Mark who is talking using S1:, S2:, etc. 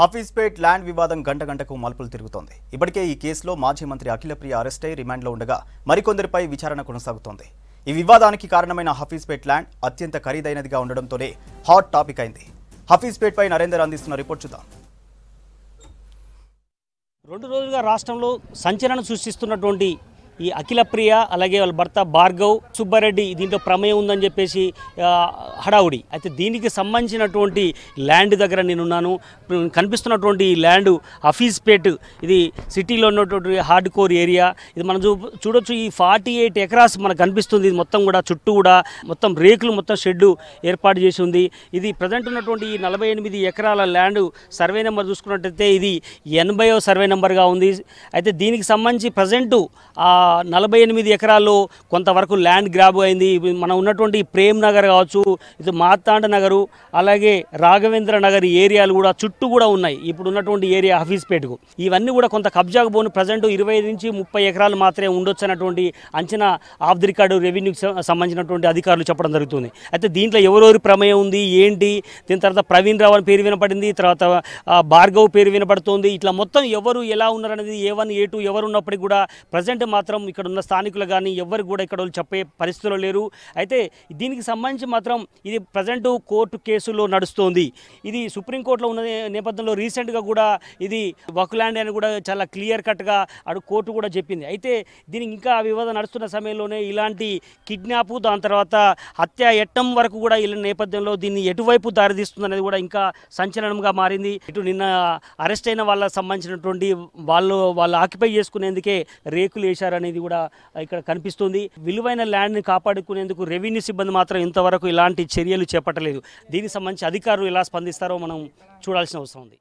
S1: Hafeezpet land వివాదం గంట గంటకు మలుపులు తిరుగుతోంది ఇప్పటికే ఈ కేసులో మాజీ మంత్రి అఖిలప్రియ అరెస్ట్ అయి రిమాండ్లో ఉండగా మరికొందరిపై విచారణ కొనసాగుతోంది ఈ వివాదానికి కారణమైన హఫీజ్పేట్ ల్యాండ్ అత్యంత ఖరీదైనదిగా ఉండడంతోనే హాట్ టాపిక్ అయింది హఫీజ్పేట్పై నరేందర్ అందిస్తున్న రిపోర్ట్ చూద్దాం
S2: రెండు రోజులుగా రాష్ట్రంలో సంచలనం
S1: సృష్టిస్తున్నటువంటి
S2: ఈ అఖిలప్రియ అలాగే వాళ్ళ భర్త భార్గవ్ సుబ్బారెడ్డి దీంట్లో ప్రమేయం ఉందని చెప్పేసి హడావుడి అయితే దీనికి సంబంధించినటువంటి ల్యాండ్ దగ్గర నేనున్నాను కనిపిస్తున్నటువంటి ఈ ల్యాండ్ హఫీజ్పేట్ ఇది సిటీలో ఉన్నటువంటి హార్డ్ కోర్ ఏరియా ఇది మనం చూ చూడొచ్చు ఈ ఫార్టీ ఎయిట్ ఎకరాస్ మనకు కనిపిస్తుంది ఇది మొత్తం కూడా చుట్టూ కూడా మొత్తం రేకులు మొత్తం షెడ్డు ఏర్పాటు చేసి ఉంది ఇది ప్రజెంట్ ఉన్నటువంటి ఈ నలభై ఎనిమిది ఎకరాల ల్యాండ్ సర్వే నెంబర్ చూసుకున్నట్టయితే ఇది ఎనభైవ సర్వే నెంబర్గా ఉంది అయితే దీనికి సంబంధించి ప్రజెంటు ఆ నలభై ఎనిమిది ఎకరాల్లో కొంతవరకు ల్యాండ్ గ్రాబ్ అయింది మనం ఉన్నటువంటి ప్రేమ్ నగర్ కావచ్చు ఇది మార్తాండ నగరు అలాగే రాఘవేంద్ర నగర్ ఏరియాలు కూడా చుట్టూ కూడా ఉన్నాయి ఇప్పుడు ఉన్నటువంటి ఏరియా హఫీజ్పేటకు ఇవన్నీ కూడా కొంత కబ్జాకు పోను ప్రజెంట్ ఇరవై నుంచి ముప్పై ఎకరాలు మాత్రమే ఉండొచ్చు అన్నటువంటి అంచనా ఆఫ్ ది రికార్డు రెవెన్యూకి సంబంధించినటువంటి అధికారులు చెప్పడం జరుగుతుంది అయితే దీంట్లో ఎవరెవరి ప్రమేయం ఉంది ఏంటి దీని తర్వాత ప్రవీణ్ రావు పేరు వినపడింది తర్వాత భార్గవ్ పేరు వినపడుతుంది ఇట్లా మొత్తం ఎవరు ఎలా ఉన్నారనేది ఏ వన్ ఏ టూ ఎవరు ఉన్నప్పటికీ కూడా ప్రజెంట్ మాత్రం మాత్రం ఇక్కడ ఉన్న స్థానికులు కానీ ఎవ్వరు కూడా ఇక్కడ చెప్పే పరిస్థితులు లేరు అయితే దీనికి సంబంధించి మాత్రం ఇది ప్రజెంట్ కోర్టు కేసులో నడుస్తోంది ఇది సుప్రీంకోర్టులో ఉన్న నేపథ్యంలో రీసెంట్గా కూడా ఇది వక్లాండ్ అని కూడా చాలా క్లియర్ కట్గా అటు కోర్టు కూడా చెప్పింది అయితే దీనికి ఇంకా వివాదం నడుస్తున్న సమయంలోనే ఇలాంటి కిడ్నాప్ దాని తర్వాత హత్య ఎట్టం వరకు కూడా ఇలా నేపథ్యంలో దీన్ని ఎటువైపు దారితీస్తుందనేది కూడా ఇంకా సంచలనంగా మారింది ఇటు నిన్న అరెస్ట్ అయిన వాళ్ళకి సంబంధించినటువంటి వాళ్ళు వాళ్ళు ఆక్యుపై చేసుకునేందుకే రేకులు వేశారని అనేది కూడా ఇక్కడ కనిపిస్తుంది విలువైన ల్యాండ్ని కాపాడుకునేందుకు రెవెన్యూ సిబ్బంది మాత్రం ఇంతవరకు ఇలాంటి చర్యలు చేపట్టలేదు దీనికి సంబంధించి అధికారులు ఎలా స్పందిస్తారో మనం చూడాల్సిన అవసరం ఉంది